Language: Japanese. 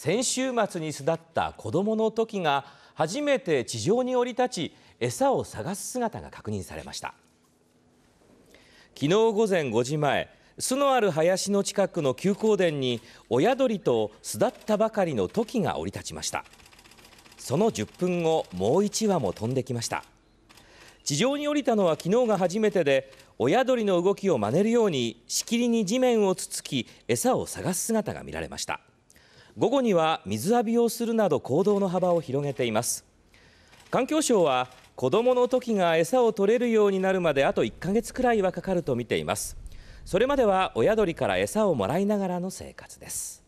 先週末に巣立った子どもの時が初めて地上に降り立ち餌を探す姿が確認されました昨日午前5時前巣のある林の近くの急行田に親鳥と巣立ったばかりの時が降り立ちましたその10分後もう1羽も飛んできました地上に降りたのは昨日が初めてで親鳥の動きを真似るようにしきりに地面をつつき餌を探す姿が見られました午後には水浴びをするなど行動の幅を広げています環境省は子どもの時が餌を取れるようになるまであと1ヶ月くらいはかかると見ていますそれまでは親鳥から餌をもらいながらの生活です